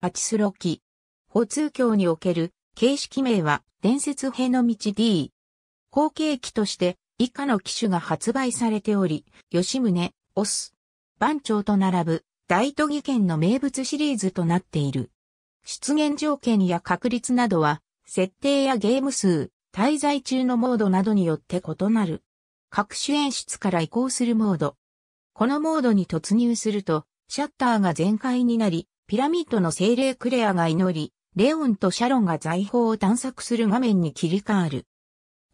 パチスロキ。歩通橋における形式名は伝説への道 D。後継機として以下の機種が発売されており、吉宗、オス、番長と並ぶ大都議県の名物シリーズとなっている。出現条件や確率などは、設定やゲーム数、滞在中のモードなどによって異なる。各種演出から移行するモード。このモードに突入すると、シャッターが全開になり、ピラミッドの精霊クレアが祈り、レオンとシャロンが財宝を探索する画面に切り替わる。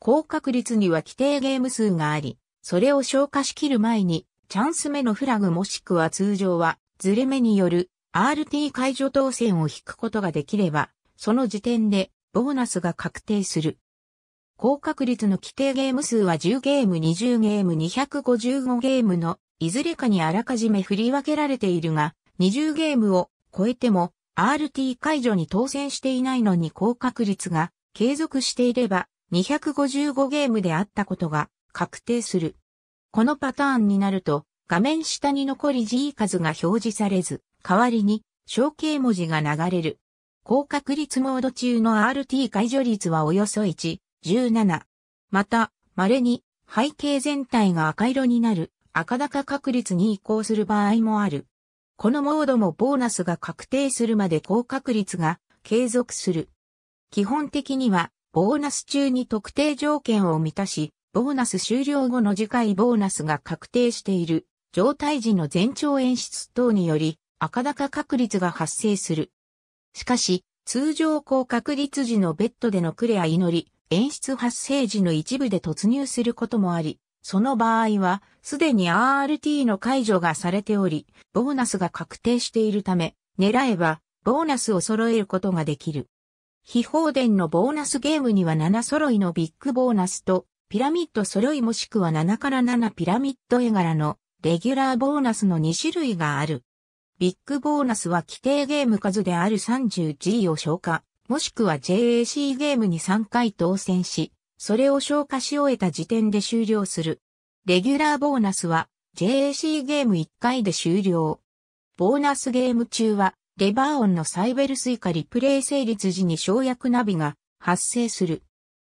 高確率には規定ゲーム数があり、それを消化しきる前に、チャンス目のフラグもしくは通常は、ズレ目による RT 解除当選を引くことができれば、その時点でボーナスが確定する。高確率の規定ゲーム数は10ゲーム、20ゲーム、255ゲームのいずれかにあらかじめ振り分けられているが、20ゲームを超えても RT 解除に当選していないのに高確率が継続していれば255ゲームであったことが確定する。このパターンになると画面下に残り G 数が表示されず、代わりに象形文字が流れる。高確率モード中の RT 解除率はおよそ1、17。また、稀に背景全体が赤色になる赤高確率に移行する場合もある。このモードもボーナスが確定するまで高確率が継続する。基本的には、ボーナス中に特定条件を満たし、ボーナス終了後の次回ボーナスが確定している状態時の前兆演出等により赤高確率が発生する。しかし、通常高確率時のベッドでのクレア祈り、演出発生時の一部で突入することもあり、その場合は、すでに RT の解除がされており、ボーナスが確定しているため、狙えば、ボーナスを揃えることができる。非放電のボーナスゲームには7揃いのビッグボーナスと、ピラミッド揃いもしくは7から7ピラミッド絵柄のレギュラーボーナスの2種類がある。ビッグボーナスは規定ゲーム数である 30G を消化、もしくは JAC ゲームに3回当選し、それを消化し終えた時点で終了する。レギュラーボーナスは JAC ゲーム1回で終了。ボーナスゲーム中はレバーオンのサイベルスイカリプレイ成立時に省略ナビが発生する。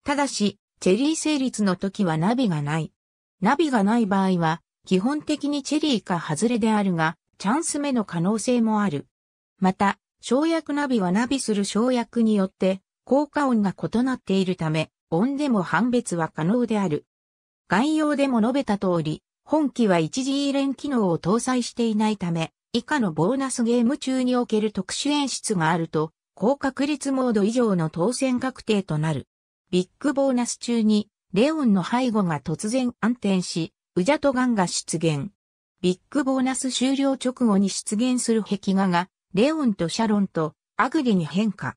ただし、チェリー成立の時はナビがない。ナビがない場合は、基本的にチェリーか外れであるが、チャンス目の可能性もある。また、省略ナビはナビする省略によって、効果音が異なっているため、音でも判別は可能である。概要でも述べた通り、本機は一次依連機能を搭載していないため、以下のボーナスゲーム中における特殊演出があると、高確率モード以上の当選確定となる。ビッグボーナス中に、レオンの背後が突然暗転し、ウジャトガンが出現。ビッグボーナス終了直後に出現する壁画が、レオンとシャロンとアグリに変化。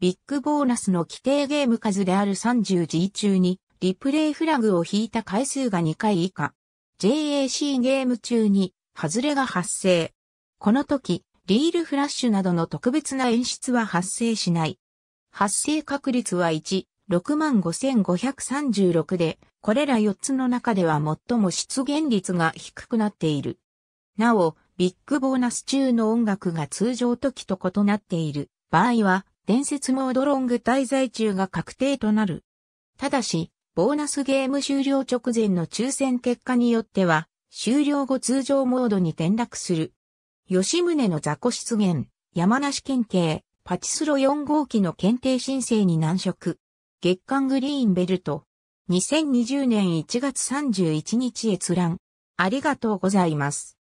ビッグボーナスの規定ゲーム数である 30G 中に、リプレイフラグを引いた回数が2回以下。JAC ゲーム中に、外れが発生。この時、リールフラッシュなどの特別な演出は発生しない。発生確率は1、65,536で、これら4つの中では最も出現率が低くなっている。なお、ビッグボーナス中の音楽が通常時と異なっている場合は、伝説モードロング滞在中が確定となる。ただし、ボーナスゲーム終了直前の抽選結果によっては、終了後通常モードに転落する。吉宗の雑魚出現、山梨県警、パチスロ4号機の検定申請に難色。月刊グリーンベルト。2020年1月31日閲覧。ありがとうございます。